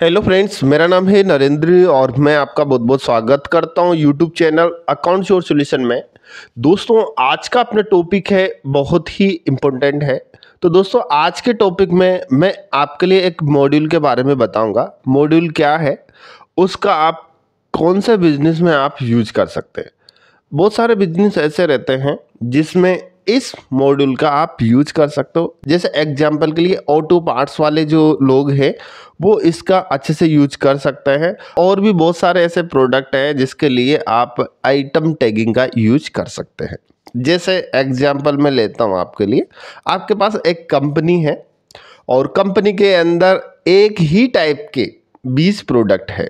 hello friends मेरा नाम है नरेंद्र और मैं आपका बहुत बहुत स्वागत करता हूं यूट्यूब चैनल अकाउंट और सोल्यूशन में दोस्तों आज का अपना टॉपिक है बहुत ही इम्पोर्टेंट है तो दोस्तों आज के टॉपिक में मैं आपके लिए एक मॉड्यूल के बारे में बताऊंगा मॉड्यूल क्या है उसका आप कौन से बिजनेस में आप यूज कर सकते हैं बहुत सारे बिजनेस ऐसे रहते हैं जिसमें इस मॉड्यूल का आप यूज कर सकते हो जैसे एग्जाम्पल के लिए ऑटो पार्ट्स वाले जो लोग हैं वो इसका अच्छे से यूज कर सकते हैं और भी बहुत सारे ऐसे प्रोडक्ट हैं जिसके लिए आप आइटम टैगिंग का यूज कर सकते हैं जैसे एग्जाम्पल मैं लेता हूँ आपके लिए आपके पास एक कंपनी है और कंपनी के अंदर एक ही टाइप के बीस प्रोडक्ट है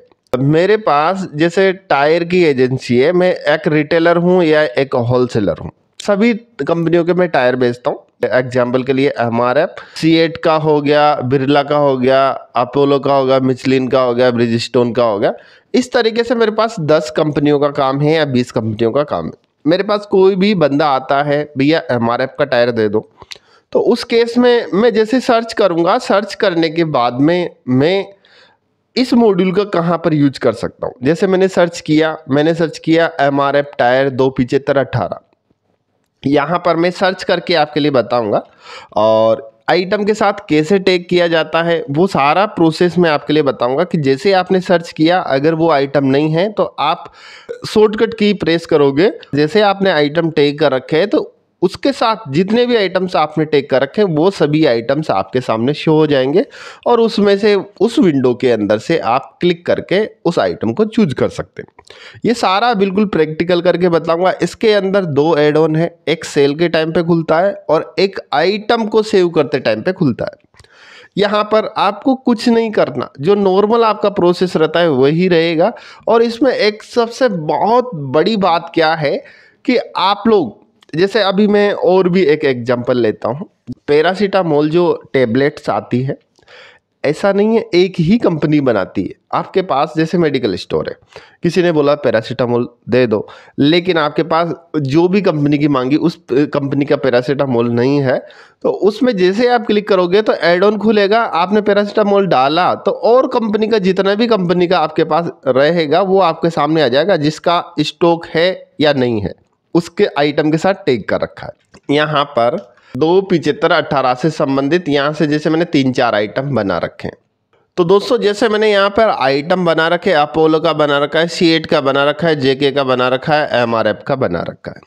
मेरे पास जैसे टायर की एजेंसी है मैं एक रिटेलर हूँ या एक होलसेलर हूँ सभी कंपनियों के मैं टायर बेचता हूँ एग्जाम्पल के लिए M R F C eight का हो गया बिरला का हो गया अपोलो का हो गया मिचलिन का हो गया ब्रिजस्टोन का हो गया इस तरीके से मेरे पास दस कंपनियों का काम है या बीस कंपनियों का काम है मेरे पास कोई भी बंदा आता है भैया एम आर एफ का टायर दे दो तो उस केस में मैं जैसे सर्च करूँगा सर्च करने के बाद में मैं इस मॉड्यूल का कहाँ पर यूज कर सकता हूँ जैसे मैंने सर्च किया मैंने सर्च किया एम आर एफ टायर दो पीछे तर अट्ठारह यहाँ पर मैं सर्च करके आपके लिए बताऊँगा और आइटम के साथ कैसे टैग किया जाता है वो सारा प्रोसेस मैं आपके लिए बताऊंगा कि जैसे आपने सर्च किया अगर वो आइटम नहीं है तो आप शॉर्टकट की प्रेस करोगे जैसे आपने आइटम टैग कर रखे हैं तो उसके साथ जितने भी आइटम्स आपने टेक कर रखे हैं वो सभी आइटम्स आपके सामने शो हो जाएंगे और उसमें से उस विंडो के अंदर से आप क्लिक करके उस आइटम को चूज कर सकते हैं ये सारा बिल्कुल प्रैक्टिकल करके बताऊंगा इसके अंदर दो एड ऑन है एक सेल के टाइम पे खुलता है और एक आइटम को सेव करते टाइम पे खुलता है यहाँ पर आपको कुछ नहीं करना जो नॉर्मल आपका प्रोसेस रहता है वही रहेगा और इसमें एक सबसे बहुत बड़ी बात क्या है कि आप लोग जैसे अभी मैं और भी एक एग्जांपल लेता हूँ पैरासीटामोल जो टेबलेट्स आती है ऐसा नहीं है एक ही कंपनी बनाती है आपके पास जैसे मेडिकल स्टोर है किसी ने बोला पैरासीटामोल दे दो लेकिन आपके पास जो भी कंपनी की मांगी उस कंपनी का पैरासीटामोल नहीं है तो उसमें जैसे आप क्लिक करोगे तो एड ऑन खुलेगा आपने पैरासीटामोल डाला तो और कंपनी का जितना भी कंपनी का आपके पास रहेगा वो आपके सामने आ जाएगा जिसका स्टॉक है या नहीं है उसके आइटम के साथ टेग कर रखा है यहाँ पर दो पिचहत्तर अट्ठारह से संबंधित यहाँ से जैसे मैंने तीन चार आइटम बना रखे हैं तो दोस्तों जैसे मैंने यहाँ पर आइटम बना रखे अपोलो का बना रखा है सी का बना रखा है जेके का बना रखा है एम आर एफ का बना रखा है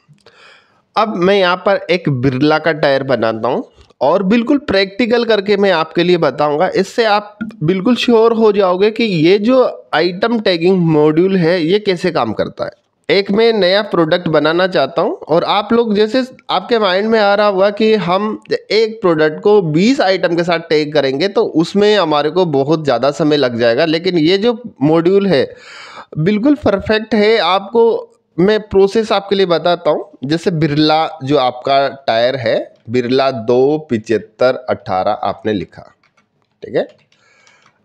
अब मैं यहाँ पर एक बिरला का टायर बनाता हूँ और बिल्कुल प्रैक्टिकल करके मैं आपके लिए बताऊंगा इससे आप बिल्कुल श्योर हो जाओगे कि ये जो आइटम टैगिंग मॉड्यूल है ये कैसे काम करता है एक मैं नया प्रोडक्ट बनाना चाहता हूँ और आप लोग जैसे आपके माइंड में आ रहा होगा कि हम एक प्रोडक्ट को 20 आइटम के साथ टेक करेंगे तो उसमें हमारे को बहुत ज़्यादा समय लग जाएगा लेकिन ये जो मॉड्यूल है बिल्कुल परफेक्ट है आपको मैं प्रोसेस आपके लिए बताता हूँ जैसे बिरला जो आपका टायर है बिरला दो पिचहत्तर अट्ठारह आपने लिखा ठीक है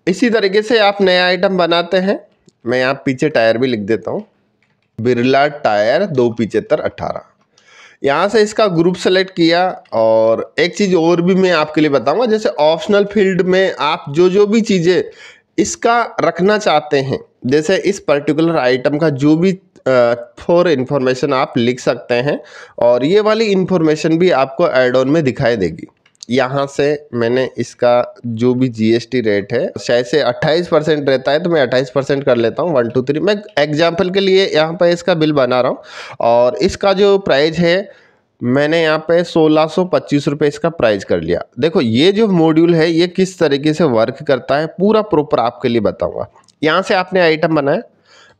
इसी तरीके से आप नया आइटम बनाते हैं मैं यहाँ पीछे टायर भी लिख देता हूँ बिरला टायर दो पिचहत्तर अट्ठारह यहाँ से इसका ग्रुप सेलेक्ट किया और एक चीज़ और भी मैं आपके लिए बताऊंगा जैसे ऑप्शनल फील्ड में आप जो जो भी चीज़ें इसका रखना चाहते हैं जैसे इस पर्टिकुलर आइटम का जो भी फॉर इन्फॉर्मेशन आप लिख सकते हैं और ये वाली इन्फॉर्मेशन भी आपको एड ऑन में दिखाई देगी यहाँ से मैंने इसका जो भी जीएसटी रेट है शायद से 28 परसेंट रहता है तो मैं 28 परसेंट कर लेता हूँ वन टू थ्री मैं एग्जांपल के लिए यहाँ पर इसका बिल बना रहा हूँ और इसका जो प्राइस है मैंने यहाँ पे सोलह सौ पच्चीस रुपये इसका प्राइस कर लिया देखो ये जो मॉड्यूल है ये किस तरीके से वर्क करता है पूरा प्रॉपर आपके लिए बताऊँगा यहाँ से आपने आइटम बनाया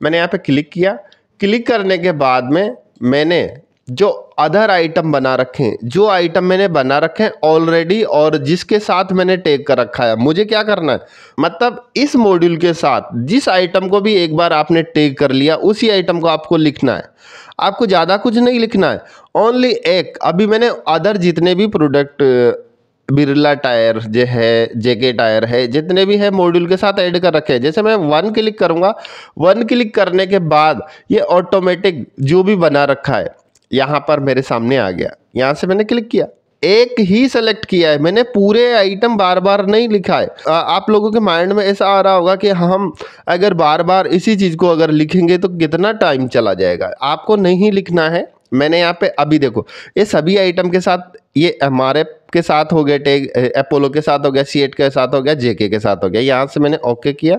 मैंने यहाँ पे क्लिक किया क्लिक करने के बाद में मैंने जो अदर आइटम बना रखें जो आइटम मैंने बना रखे हैं ऑलरेडी और जिसके साथ मैंने टेक कर रखा है मुझे क्या करना है मतलब इस मॉड्यूल के साथ जिस आइटम को भी एक बार आपने टेक कर लिया उसी आइटम को आपको लिखना है आपको ज़्यादा कुछ नहीं लिखना है ओनली एक अभी मैंने अदर जितने भी प्रोडक्ट बिरला टायर जो है जेके टायर है जितने भी है मॉड्यूल के साथ ऐड कर रखे हैं जैसे मैं वन क्लिक करूँगा वन क्लिक करने के बाद ये ऑटोमेटिक जो भी बना रखा है यहाँ पर मेरे सामने आ गया यहाँ से मैंने क्लिक किया एक ही सेलेक्ट किया है मैंने पूरे आइटम बार बार नहीं लिखा है आ, आप लोगों के माइंड में ऐसा आ रहा होगा कि हम अगर बार बार इसी चीज़ को अगर लिखेंगे तो कितना टाइम चला जाएगा आपको नहीं लिखना है मैंने यहाँ पे अभी देखो ये सभी आइटम के साथ ये एम के साथ हो गया टेग अपोलो के साथ हो गया सी के साथ हो गया जे के साथ हो गया यहाँ से मैंने ओके किया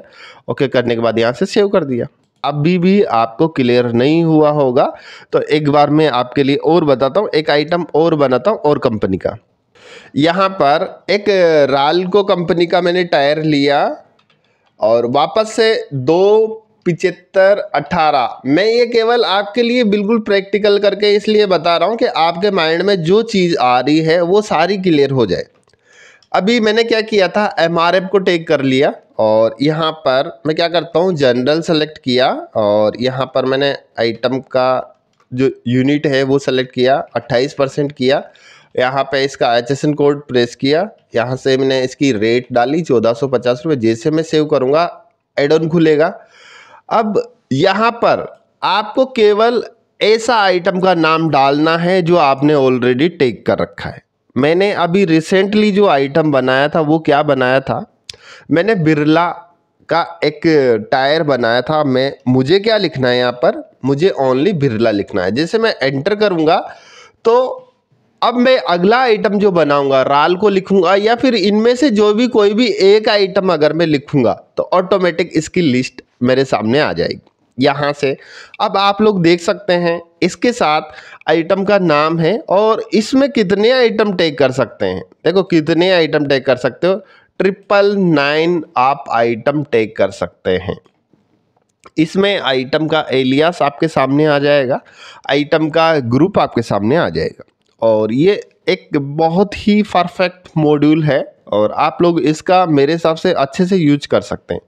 ओके करने के बाद यहाँ से सेव कर दिया अभी भी आपको क्लियर नहीं हुआ होगा तो एक बार मैं आपके लिए और बताता हूँ एक आइटम और बनाता हूँ और कंपनी का यहाँ पर एक रालको कंपनी का मैंने टायर लिया और वापस से दो पिचहत्तर अट्ठारह मैं ये केवल आपके लिए बिल्कुल प्रैक्टिकल करके इसलिए बता रहा हूँ कि आपके माइंड में जो चीज़ आ रही है वो सारी क्लियर हो जाए अभी मैंने क्या किया था एम को टेक कर लिया और यहाँ पर मैं क्या करता हूँ जनरल सेलेक्ट किया और यहाँ पर मैंने आइटम का जो यूनिट है वो सेलेक्ट किया 28 परसेंट किया यहाँ पे इसका एच कोड प्रेस किया यहाँ से मैंने इसकी रेट डाली चौदह सौ पचास रुपये जैसे मैं सेव करूँगा ऑन खुलेगा अब यहाँ पर आपको केवल ऐसा आइटम का नाम डालना है जो आपने ऑलरेडी टेक कर रखा है मैंने अभी रिसेंटली जो आइटम बनाया था वो क्या बनाया था मैंने बिरला का एक टायर बनाया था मैं मुझे क्या लिखना है यहाँ पर मुझे ओनली बिरला लिखना है जैसे मैं एंटर करूँगा तो अब मैं अगला आइटम जो बनाऊंगा राल को लिखूंगा या फिर इनमें से जो भी कोई भी एक आइटम अगर मैं लिखूंगा तो ऑटोमेटिक इसकी लिस्ट मेरे सामने आ जाएगी यहाँ से अब आप लोग देख सकते हैं इसके साथ आइटम का नाम है और इसमें कितने आइटम टैग कर सकते हैं देखो कितने आइटम टैग कर सकते हो ट्रिपल नाइन आप आइटम टेक कर सकते हैं इसमें आइटम का एलियास आपके सामने आ जाएगा आइटम का ग्रुप आपके सामने आ जाएगा और ये एक बहुत ही परफेक्ट मॉड्यूल है और आप लोग इसका मेरे हिसाब से अच्छे से यूज कर सकते हैं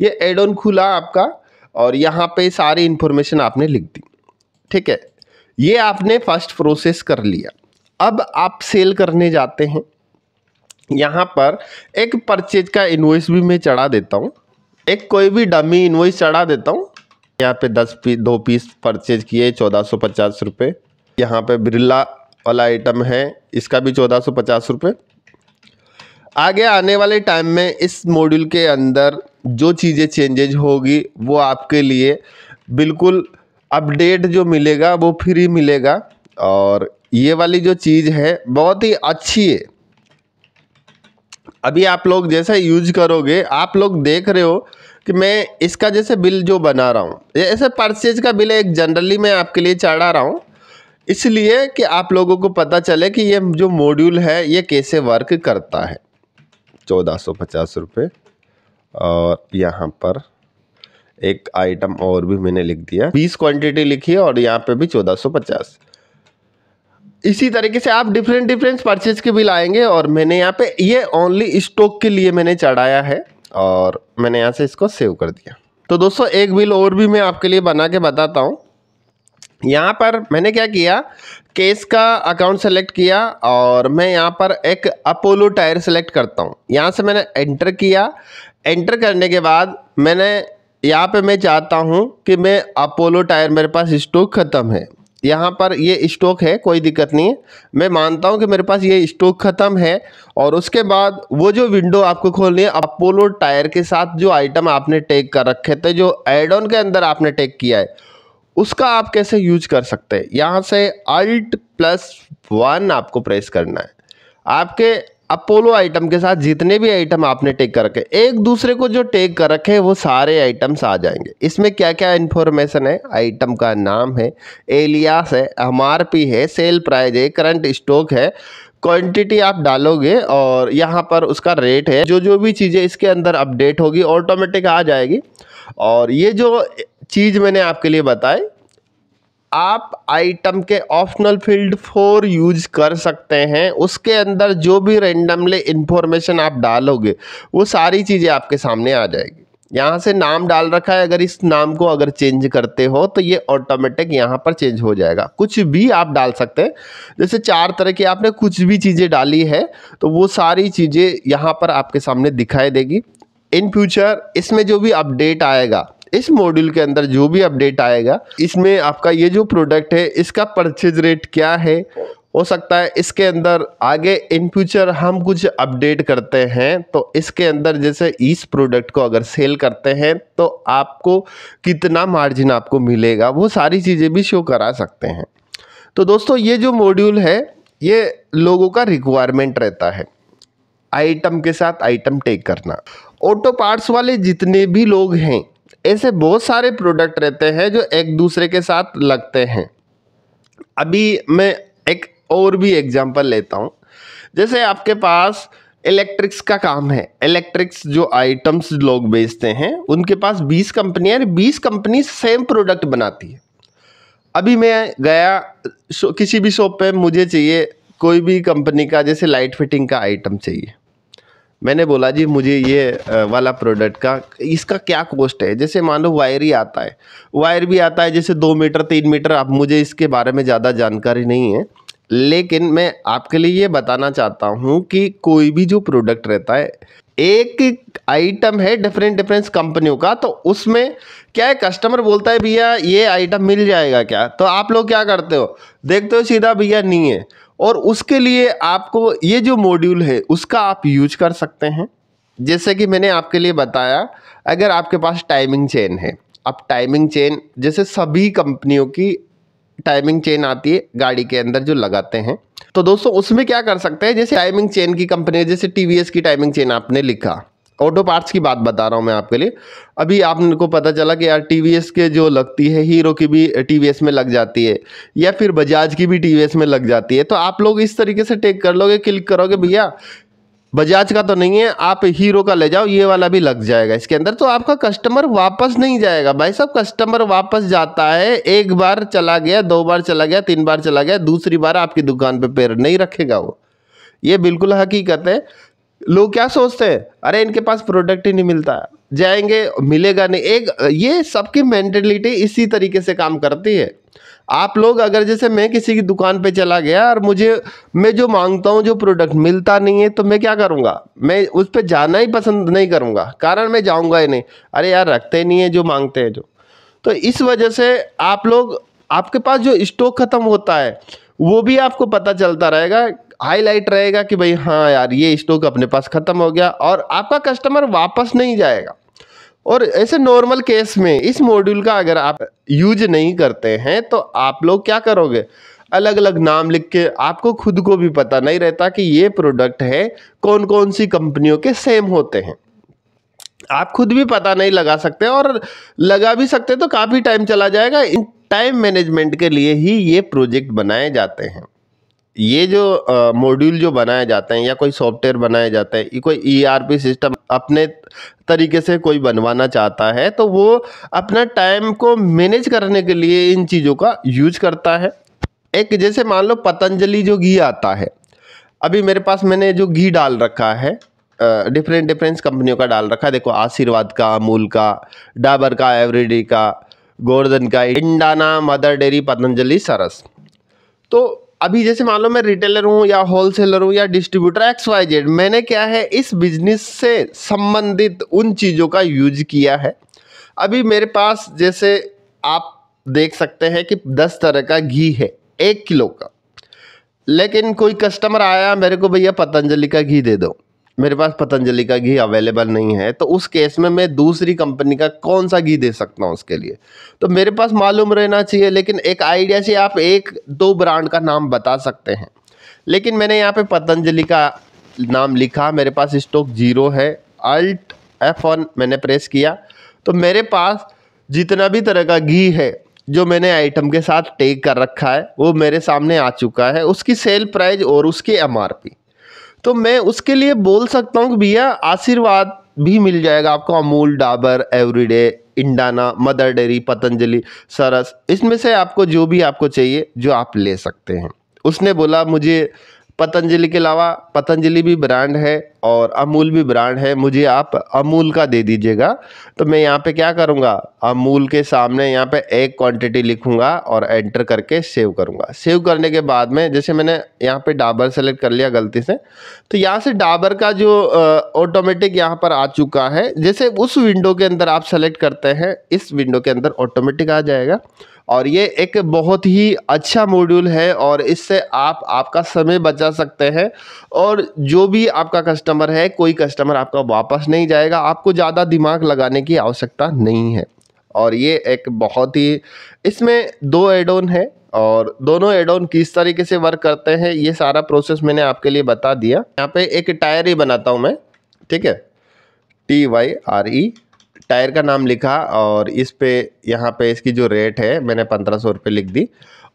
ये एड ऑन खुला आपका और यहाँ पे सारी इन्फॉर्मेशन आपने लिख दी ठीक है ये आपने फर्स्ट प्रोसेस कर लिया अब आप सेल करने जाते हैं यहाँ पर एक परचेज का इन्वॉइस भी मैं चढ़ा देता हूँ एक कोई भी डमी इन्वॉइस चढ़ा देता हूँ यहाँ पे दस पी दो पीस परचेज किए चौदह सौ पचास रुपये यहाँ पर बिरला वाला आइटम है इसका भी चौदह सौ पचास रुपये आगे आने वाले टाइम में इस मॉड्यूल के अंदर जो चीज़ें चेंजेज होगी वो आपके लिए बिल्कुल अपडेट जो मिलेगा वो फ्री मिलेगा और ये वाली जो चीज़ है बहुत ही अच्छी है अभी आप लोग जैसे यूज करोगे आप लोग देख रहे हो कि मैं इसका जैसे बिल जो बना रहा हूँ ऐसे परचेज का बिल एक जनरली मैं आपके लिए चढ़ा रहा हूँ इसलिए कि आप लोगों को पता चले कि ये जो मॉड्यूल है ये कैसे वर्क करता है चौदह सौ पचास रुपये और यहाँ पर एक आइटम और भी मैंने लिख दिया बीस क्वांटिटी लिखी है और यहाँ पे भी चौदह सौ पचास इसी तरीके से आप डिफरेंट डिफरेंट परचेज के बिल लाएंगे और मैंने यहाँ पे ये ओनली स्टॉक के लिए मैंने चढ़ाया है और मैंने यहाँ से इसको सेव कर दिया तो दोस्तों एक बिल और भी मैं आपके लिए बना के बताता हूँ यहाँ पर मैंने क्या किया केस का अकाउंट सेलेक्ट किया और मैं यहाँ पर एक अपोलो टायर सेलेक्ट करता हूँ यहाँ से मैंने एंटर किया एंटर करने के बाद मैंने यहाँ पे मैं चाहता हूँ कि मैं अपोलो टायर मेरे पास स्टॉक ख़त्म है यहाँ पर ये स्टॉक है कोई दिक्कत नहीं है मैं मानता हूँ कि मेरे पास ये स्टॉक ख़त्म है और उसके बाद वो जो विंडो आपको खोलनी है अपोलो टायर के साथ जो आइटम आपने टेक कर रखे थे जो एड ऑन के अंदर आपने टेक किया है उसका आप कैसे यूज कर सकते हैं यहाँ से अल्ट प्लस वन आपको प्रेस करना है आपके अपोलो आइटम के साथ जितने भी आइटम आपने टेक कर रखे एक दूसरे को जो टेक कर रखे वो सारे आइटम्स आ जाएंगे इसमें क्या क्या इन्फॉर्मेशन है आइटम का नाम है एलियास है एम है सेल प्राइज है करंट स्टॉक है क्वांटिटी आप डालोगे और यहाँ पर उसका रेट है जो जो भी चीज़ें इसके अंदर अपडेट होगी ऑटोमेटिक आ जाएगी और ये जो चीज़ मैंने आपके लिए बताई आप आइटम के ऑप्शनल फील्ड फोर यूज कर सकते हैं उसके अंदर जो भी रेंडमली इंफॉर्मेशन आप डालोगे वो सारी चीज़ें आपके सामने आ जाएगी यहाँ से नाम डाल रखा है अगर इस नाम को अगर चेंज करते हो तो ये ऑटोमेटिक यहाँ पर चेंज हो जाएगा कुछ भी आप डाल सकते हैं जैसे चार तरह की आपने कुछ भी चीज़ें डाली है तो वो सारी चीज़ें यहाँ पर आपके सामने दिखाई देगी इन फ्यूचर इसमें जो भी अपडेट आएगा इस मॉड्यूल के अंदर जो भी अपडेट आएगा इसमें आपका ये जो प्रोडक्ट है इसका परचेज रेट क्या है हो सकता है इसके अंदर आगे इन फ्यूचर हम कुछ अपडेट करते हैं तो इसके अंदर जैसे इस प्रोडक्ट को अगर सेल करते हैं तो आपको कितना मार्जिन आपको मिलेगा वो सारी चीज़ें भी शो करा सकते हैं तो दोस्तों ये जो मॉड्यूल है ये लोगों का रिक्वायरमेंट रहता है आइटम के साथ आइटम टेक करना ऑटो पार्ट्स वाले जितने भी लोग हैं ऐसे बहुत सारे प्रोडक्ट रहते हैं जो एक दूसरे के साथ लगते हैं अभी मैं एक और भी एग्जांपल लेता हूँ जैसे आपके पास इलेक्ट्रिक्स का काम है इलेक्ट्रिक्स जो आइटम्स लोग बेचते हैं उनके पास 20 कंपनियाँ बीस कंपनी सेम प्रोडक्ट बनाती है अभी मैं गया किसी भी शॉप पे मुझे चाहिए कोई भी कंपनी का जैसे लाइट फिटिंग का आइटम चाहिए मैंने बोला जी मुझे ये वाला प्रोडक्ट का इसका क्या कॉस्ट है जैसे मान लो वायर ही आता है वायर भी आता है जैसे दो मीटर तीन मीटर आप मुझे इसके बारे में ज़्यादा जानकारी नहीं है लेकिन मैं आपके लिए ये बताना चाहता हूँ कि कोई भी जो प्रोडक्ट रहता है एक आइटम है डिफरेंट डिफरेंट कंपनियों का तो उसमें क्या है कस्टमर बोलता है भैया ये आइटम मिल जाएगा क्या तो आप लोग क्या करते हो देखते हो सीधा भैया नहीं है और उसके लिए आपको ये जो मॉड्यूल है उसका आप यूज कर सकते हैं जैसे कि मैंने आपके लिए बताया अगर आपके पास टाइमिंग चेन है अब टाइमिंग चेन जैसे सभी कंपनियों की टाइमिंग चेन आती है गाड़ी के अंदर जो लगाते हैं तो दोस्तों उसमें क्या कर सकते हैं जैसे टाइमिंग चेन की कंपनी जैसे टी की टाइमिंग चेन आपने लिखा ऑटो पार्ट्स की बात बता रहा हूँ मैं आपके लिए अभी आपको पता चला कि यार टी के जो लगती है हीरो की भी टी में लग जाती है या फिर बजाज की भी टी में लग जाती है तो आप लोग इस तरीके से टेक कर लोगे क्लिक करोगे भैया बजाज का तो नहीं है आप हीरो का ले जाओ ये वाला भी लग जाएगा इसके अंदर तो आपका कस्टमर वापस नहीं जाएगा भाई साहब कस्टमर वापस जाता है एक बार चला गया दो बार चला गया तीन बार चला गया दूसरी बार आपकी दुकान पे पैर नहीं रखेगा वो ये बिल्कुल हकीकत है लोग क्या सोचते हैं अरे इनके पास प्रोडक्ट ही नहीं मिलता जाएंगे मिलेगा नहीं एक ये सबकी मेंटेलिटी इसी तरीके से काम करती है आप लोग अगर जैसे मैं किसी की दुकान पे चला गया और मुझे मैं जो मांगता हूँ जो प्रोडक्ट मिलता नहीं है तो मैं क्या करूँगा मैं उस पर जाना ही पसंद नहीं करूँगा कारण मैं जाऊँगा ही नहीं अरे यार रखते नहीं है जो मांगते हैं जो तो इस वजह से आप लोग आपके पास जो स्टॉक ख़त्म होता है वो भी आपको पता चलता रहेगा हाईलाइट रहेगा कि भाई हाँ यार ये स्टॉक अपने पास ख़त्म हो गया और आपका कस्टमर वापस नहीं जाएगा और ऐसे नॉर्मल केस में इस मॉड्यूल का अगर आप यूज नहीं करते हैं तो आप लोग क्या करोगे अलग अलग नाम लिख के आपको खुद को भी पता नहीं रहता कि ये प्रोडक्ट है कौन कौन सी कंपनियों के सेम होते हैं आप खुद भी पता नहीं लगा सकते और लगा भी सकते तो काफ़ी टाइम चला जाएगा इन टाइम मैनेजमेंट के लिए ही ये प्रोजेक्ट बनाए जाते हैं ये जो मॉड्यूल जो बनाए जाते हैं या कोई सॉफ्टवेयर बनाए जाते हैं कोई ईआरपी e सिस्टम अपने तरीके से कोई बनवाना चाहता है तो वो अपना टाइम को मैनेज करने के लिए इन चीज़ों का यूज करता है एक जैसे मान लो पतंजलि जो घी आता है अभी मेरे पास मैंने जो घी डाल रखा है डिफरेंट डिफरेंट कंपनियों का डाल रखा है देखो आशीर्वाद का अमूल का डाबर का एवरीडी का गोर्धन का इंडाना मदर डेरी पतंजलि सरस तो अभी जैसे मान लो मैं रिटेलर हूँ या होलसेलर हूँ या डिस्ट्रीब्यूटर एक्स वाई जेड मैंने क्या है इस बिजनेस से संबंधित उन चीज़ों का यूज किया है अभी मेरे पास जैसे आप देख सकते हैं कि दस तरह का घी है एक किलो का लेकिन कोई कस्टमर आया मेरे को भैया पतंजलि का घी दे दो मेरे पास पतंजलि का घी अवेलेबल नहीं है तो उस केस में मैं दूसरी कंपनी का कौन सा घी दे सकता हूँ उसके लिए तो मेरे पास मालूम रहना चाहिए लेकिन एक आइडिया से आप एक दो ब्रांड का नाम बता सकते हैं लेकिन मैंने यहाँ पे पतंजलि का नाम लिखा मेरे पास स्टॉक जीरो है अल्ट एफ वन मैंने प्रेस किया तो मेरे पास जितना भी तरह का घी है जो मैंने आइटम के साथ टेक कर रखा है वो मेरे सामने आ चुका है उसकी सेल प्राइस और उसकी पी तो मैं उसके लिए बोल सकता हूँ कि भैया आशीर्वाद भी मिल जाएगा आपको Amul Dabur Everyday Indana Mother Dairy Patanjali Saras इसमें से आपको जो भी आपको चाहिए जो आप ले सकते हैं उसने बोला मुझे पतंजलि के अलावा पतंजलि भी ब्रांड है और अमूल भी ब्रांड है मुझे आप अमूल का दे दीजिएगा तो मैं यहाँ पे क्या करूँगा अमूल के सामने यहाँ पे एक क्वांटिटी लिखूँगा और एंटर करके सेव करूँगा सेव करने के बाद में जैसे मैंने यहाँ पे डाबर सेलेक्ट कर लिया गलती से तो यहाँ से डाबर का जो ऑटोमेटिक यहाँ पर आ चुका है जैसे उस विंडो के अंदर आप सेलेक्ट करते हैं इस विंडो के अंदर ऑटोमेटिक आ जाएगा और ये एक बहुत ही अच्छा मॉड्यूल है और इससे आप आपका समय बचा सकते हैं और जो भी आपका कस्टमर है कोई कस्टमर आपका वापस नहीं जाएगा आपको ज़्यादा दिमाग लगाने की आवश्यकता नहीं है और ये एक बहुत ही इसमें दो एड ऑन है और दोनों एड ऑन किस तरीके से वर्क करते हैं ये सारा प्रोसेस मैंने आपके लिए बता दिया यहाँ पे एक टायर ही बनाता हूँ मैं ठीक है T Y R E tyre का नाम लिखा और इस पे यहाँ पे इसकी जो रेट है मैंने पंद्रह सौ रुपये लिख दी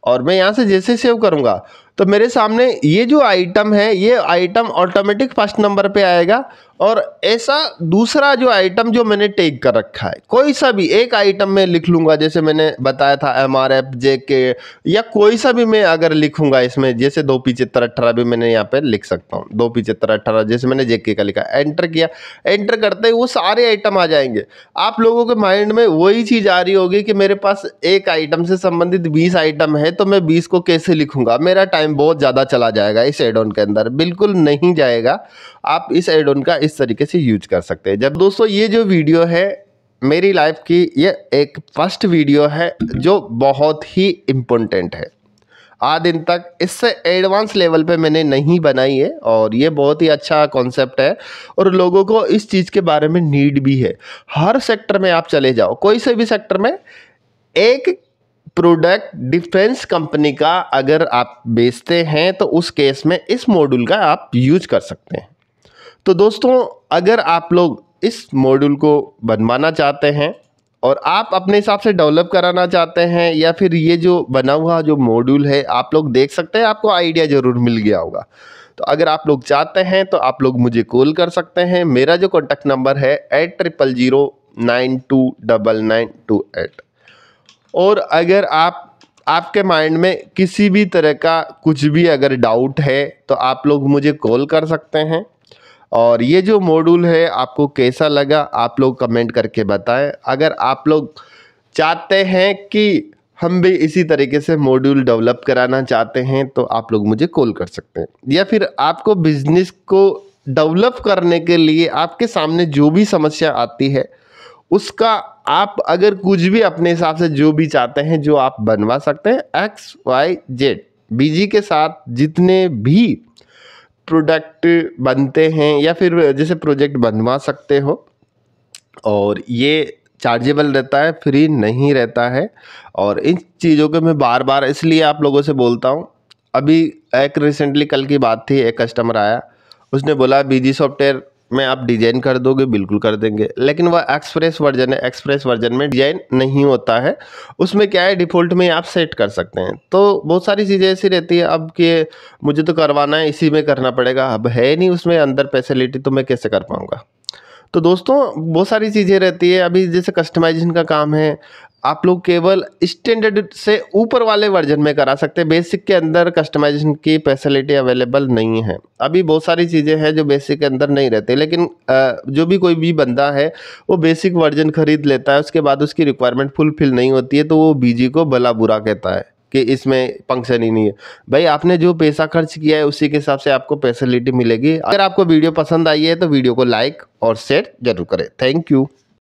और मैं यहाँ से जैसे सेव करूँगा तो मेरे सामने ये जो आइटम है ये आइटम ऑटोमेटिक फर्स्ट नंबर पे आएगा और ऐसा दूसरा जो आइटम जो मैंने टेक कर रखा है कोई सा भी एक आइटम मैं लिख लूँगा जैसे मैंने बताया था एम आर एफ जे के या कोई सा भी मैं अगर लिखूँगा इसमें जैसे दो पिचहत्तर अट्ठारह भी मैंने यहाँ पे लिख सकता हूँ दो पिचहत्तर अट्ठारह जैसे मैंने जे के का लिखा एंटर किया एंटर करते ही वो सारे आइटम आ जाएंगे आप लोगों के माइंड में वही चीज़ आ रही होगी कि मेरे पास एक आइटम से संबंधित बीस आइटम है तो मैं बीस को कैसे लिखूँगा मेरा टाइम टाइम बहुत ज़्यादा चला जाएगा इस एड ऑन के अंदर बिल्कुल नहीं जाएगा आप इस एड ऑन का इस तरीके से यूज कर सकते हैं जब दोस्तों ये जो वीडियो है मेरी लाइफ की ये एक फर्स्ट वीडियो है जो बहुत ही इम्पोर्टेंट है आ दिन तक इससे एडवांस लेवल पे मैंने नहीं बनाई है और ये बहुत ही अच्छा कॉन्सेप्ट है और लोगों को इस चीज़ के बारे में नीड भी है हर सेक्टर में आप चले जाओ कोई से भी सेक्टर में एक प्रोडक्ट डिफेंस कंपनी का अगर आप बेचते हैं तो उस केस में इस मॉड्यूल का आप यूज कर सकते हैं तो दोस्तों अगर आप लोग इस मॉड्यूल को बनवाना चाहते हैं और आप अपने हिसाब से डेवलप कराना चाहते हैं या फिर ये जो बना हुआ जो मॉड्यूल है आप लोग देख सकते हैं आपको आइडिया ज़रूर मिल गया होगा तो अगर आप लोग चाहते हैं तो आप लोग मुझे कॉल कर सकते हैं मेरा जो कॉन्टैक्ट नंबर है eight triple zero nine two double nine two eight और अगर आप आपके माइंड में किसी भी तरह का कुछ भी अगर डाउट है तो आप लोग मुझे कॉल कर सकते हैं और ये जो मॉड्यूल है आपको कैसा लगा आप लोग कमेंट करके बताएं अगर आप लोग चाहते हैं कि हम भी इसी तरीके से मॉड्यूल डेवलप कराना चाहते हैं तो आप लोग मुझे कॉल कर सकते हैं या फिर आपको बिजनेस को डेवलप करने के लिए आपके सामने जो भी समस्या आती है उसका आप अगर कुछ भी अपने हिसाब से जो भी चाहते हैं जो आप बनवा सकते हैं एक्स वाई जेड बीजी के साथ जितने भी प्रोडक्ट बनते हैं या फिर जैसे प्रोजेक्ट बनवा सकते हो और ये चार्जेबल रहता है फ्री नहीं रहता है और इन चीज़ों के मैं बार बार इसलिए आप लोगों से बोलता हूँ अभी एक रिसेंटली कल की बात थी एक कस्टमर आया उसने बोला बीजी सॉफ्टवेयर में आप डिजाइन कर दोगे बिल्कुल कर देंगे लेकिन वह एक्सप्रेस वर्जन है एक्सप्रेस वर्जन में डिजाइन नहीं होता है उसमें क्या है डिफ़ॉल्ट में आप सेट कर सकते हैं तो बहुत सारी चीज़ें ऐसी रहती है अब कि मुझे तो करवाना है इसी में करना पड़ेगा अब है नहीं उसमें अंदर फैसिलिटी तो मैं कैसे कर पाऊँगा तो दोस्तों बहुत सारी चीज़ें रहती है अभी जैसे कस्टमाइजेशन का काम है आप लोग केवल स्टैंडर्ड से ऊपर वाले वर्जन में करा सकते हैं बेसिक के अंदर कस्टमाइजेशन की फैसिलिटी अवेलेबल नहीं है अभी बहुत सारी चीज़ें हैं जो बेसिक के अंदर नहीं रहती लेकिन जो भी कोई भी बंदा है वो बेसिक वर्जन ख़रीद लेता है उसके बाद उसकी रिक्वायरमेंट फुलफिल नहीं होती है तो वो बीजी को भला बुरा कहता है कि इसमें पंक्शन ही नहीं है भाई आपने जो पैसा खर्च किया है उसी के हिसाब से आपको फैसिलिटी मिलेगी अगर आपको वीडियो पसंद आई है तो वीडियो को लाइक और शेयर जरूर करें थैंक यू